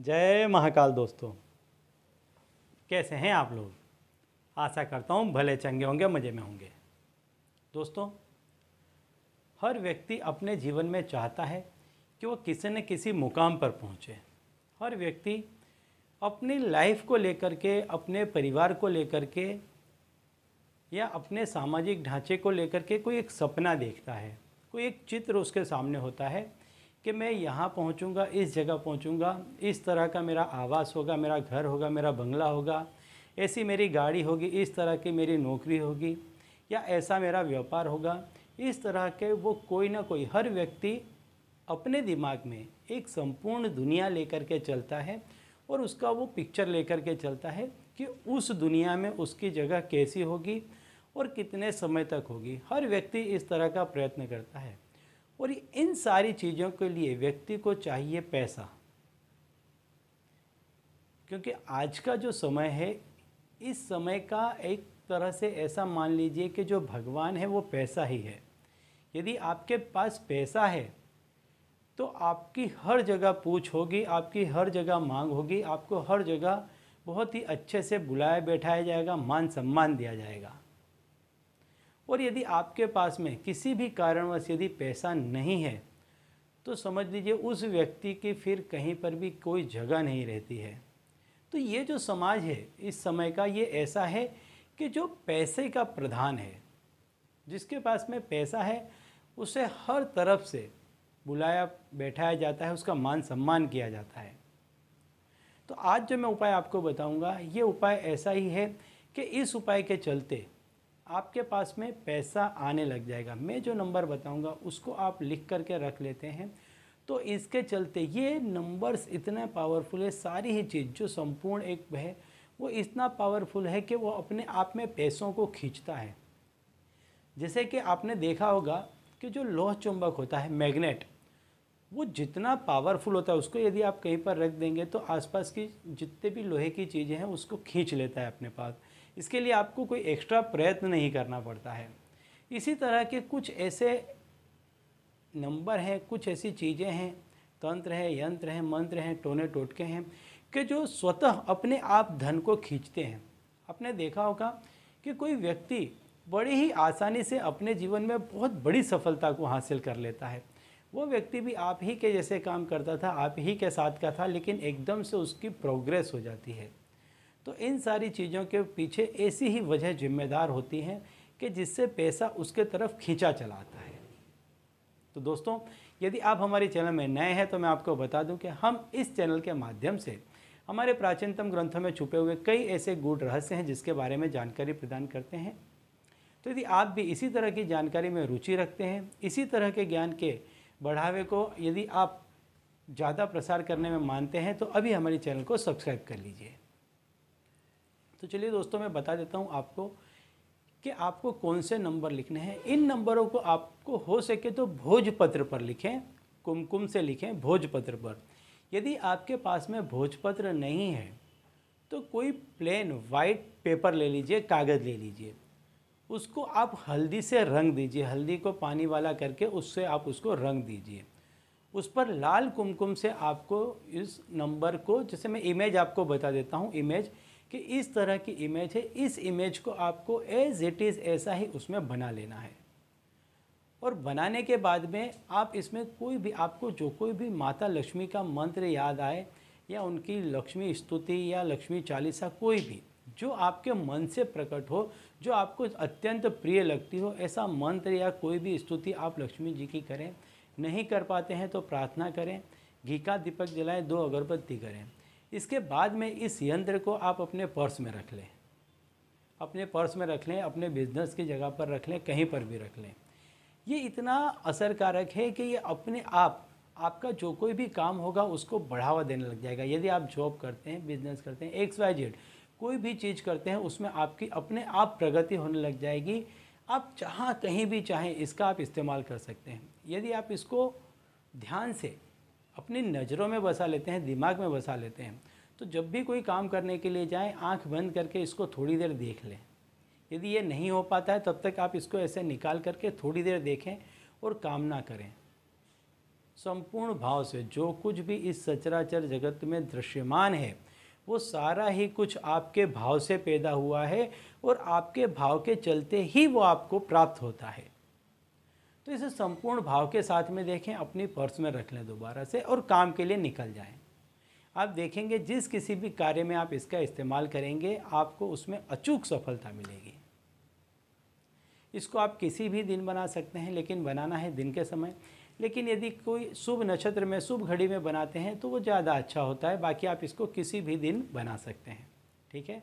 जय महाकाल दोस्तों कैसे हैं आप लोग आशा करता हूँ भले चंगे होंगे मज़े में होंगे दोस्तों हर व्यक्ति अपने जीवन में चाहता है कि वो किसी न किसी मुकाम पर पहुँचे हर व्यक्ति अपनी लाइफ को लेकर के अपने परिवार को लेकर के या अपने सामाजिक ढांचे को लेकर के कोई एक सपना देखता है कोई एक चित्र उसके सामने होता है कि मैं यहाँ पहुँचूँगा इस जगह पहुँचूँगा इस तरह का मेरा आवास होगा मेरा घर होगा मेरा बंगला होगा ऐसी मेरी गाड़ी होगी इस तरह की मेरी नौकरी होगी या ऐसा मेरा व्यापार होगा इस तरह के वो कोई ना कोई हर व्यक्ति अपने दिमाग में एक संपूर्ण दुनिया लेकर के चलता है और उसका वो पिक्चर लेकर के चलता है कि उस दुनिया में उसकी जगह कैसी होगी और कितने समय तक होगी हर व्यक्ति इस तरह का प्रयत्न करता है और इन सारी चीज़ों के लिए व्यक्ति को चाहिए पैसा क्योंकि आज का जो समय है इस समय का एक तरह से ऐसा मान लीजिए कि जो भगवान है वो पैसा ही है यदि आपके पास पैसा है तो आपकी हर जगह पूछ होगी आपकी हर जगह मांग होगी आपको हर जगह बहुत ही अच्छे से बुलाया बैठाया जाएगा मान सम्मान दिया जाएगा और यदि आपके पास में किसी भी कारणवश यदि पैसा नहीं है तो समझ लीजिए उस व्यक्ति की फिर कहीं पर भी कोई जगह नहीं रहती है तो ये जो समाज है इस समय का ये ऐसा है कि जो पैसे का प्रधान है जिसके पास में पैसा है उसे हर तरफ से बुलाया बैठाया जाता है उसका मान सम्मान किया जाता है तो आज जो मैं उपाय आपको बताऊंगा ये उपाय ऐसा ही है कि इस उपाय के चलते आपके पास में पैसा आने लग जाएगा मैं जो नंबर बताऊंगा उसको आप लिख करके रख लेते हैं तो इसके चलते ये नंबर्स इतने पावरफुल है सारी ही चीज़ जो संपूर्ण एक है वो इतना पावरफुल है कि वो अपने आप में पैसों को खींचता है जैसे कि आपने देखा होगा कि जो लोह चुंबक होता है मैग्नेट वो जितना पावरफुल होता है उसको यदि आप कहीं पर रख देंगे तो आसपास की जितने भी लोहे की चीज़ें हैं उसको खींच लेता है अपने पास इसके लिए आपको कोई एक्स्ट्रा प्रयत्न नहीं करना पड़ता है इसी तरह के कुछ ऐसे नंबर हैं कुछ ऐसी चीज़ें हैं तंत्र हैं यंत्र हैं मंत्र हैं टोने टोटके हैं कि जो स्वतः अपने आप धन को खींचते हैं आपने देखा होगा कि कोई व्यक्ति बड़ी ही आसानी से अपने जीवन में बहुत बड़ी सफलता को हासिल कर लेता है वो व्यक्ति भी आप ही के जैसे काम करता था आप ही के साथ का था लेकिन एकदम से उसकी प्रोग्रेस हो जाती है तो इन सारी चीज़ों के पीछे ऐसी ही वजह जिम्मेदार होती हैं कि जिससे पैसा उसके तरफ खींचा चला आता है तो दोस्तों यदि आप हमारे चैनल में नए हैं तो मैं आपको बता दूं कि हम इस चैनल के माध्यम से हमारे प्राचीनतम ग्रंथों में छुपे हुए कई ऐसे गूढ़ रहस्य हैं जिसके बारे में जानकारी प्रदान करते हैं तो यदि आप भी इसी तरह की जानकारी में रुचि रखते हैं इसी तरह के ज्ञान के बढ़ावे को यदि आप ज़्यादा प्रसार करने में मानते हैं तो अभी हमारे चैनल को सब्सक्राइब कर लीजिए तो चलिए दोस्तों मैं बता देता हूँ आपको कि आपको कौन से नंबर लिखने हैं इन नंबरों को आपको हो सके तो भोजपत्र पर लिखें कुमकुम से लिखें भोजपत्र पर यदि आपके पास में भोजपत्र नहीं है तो कोई प्लेन वाइट पेपर ले लीजिए कागज़ ले लीजिए उसको आप हल्दी से रंग दीजिए हल्दी को पानी वाला करके उससे आप उसको रंग दीजिए उस पर लाल कुमकुम से आपको इस नंबर को जैसे मैं इमेज आपको बता देता हूँ इमेज कि इस तरह की इमेज है इस इमेज को आपको एज इट इज़ ऐसा ही उसमें बना लेना है और बनाने के बाद में आप इसमें कोई भी आपको जो कोई भी माता लक्ष्मी का मंत्र याद आए या उनकी लक्ष्मी स्तुति या लक्ष्मी चालीसा कोई भी जो आपके मन से प्रकट हो जो आपको अत्यंत प्रिय लगती हो ऐसा मंत्र या कोई भी स्तुति आप लक्ष्मी जी की करें नहीं कर पाते हैं तो प्रार्थना करें घी का दीपक जलाएं दो अगरबत्ती करें इसके बाद में इस यंत्र को आप अपने पर्स में रख लें अपने पर्स में रख लें अपने बिजनेस की जगह पर रख लें कहीं पर भी रख लें ये इतना असरकारक है कि ये अपने आप आपका जो कोई भी काम होगा उसको बढ़ावा देने लग जाएगा यदि आप जॉब करते हैं बिजनेस करते हैं एक्स वाई जेड कोई भी चीज़ करते हैं उसमें आपकी अपने आप प्रगति होने लग जाएगी आप जहाँ कहीं भी चाहें इसका आप इस्तेमाल कर सकते हैं यदि आप इसको ध्यान से अपनी नज़रों में बसा लेते हैं दिमाग में बसा लेते हैं तो जब भी कोई काम करने के लिए जाएं आंख बंद करके इसको थोड़ी देर देख लें यदि ये नहीं हो पाता है तब तक आप इसको ऐसे निकाल करके थोड़ी देर देखें और कामना करें संपूर्ण भाव से जो कुछ भी इस सचराचर जगत में दृश्यमान है वो सारा ही कुछ आपके भाव से पैदा हुआ है और आपके भाव के चलते ही वो आपको प्राप्त होता है तो इसे संपूर्ण भाव के साथ में देखें अपनी पर्स में रख लें दोबारा से और काम के लिए निकल जाएं आप देखेंगे जिस किसी भी कार्य में आप इसका इस्तेमाल करेंगे आपको उसमें अचूक सफलता मिलेगी इसको आप किसी भी दिन बना सकते हैं लेकिन बनाना है दिन के समय लेकिन यदि कोई शुभ नक्षत्र में शुभ घड़ी में बनाते हैं तो वो ज़्यादा अच्छा होता है बाकी आप इसको किसी भी दिन बना सकते हैं ठीक है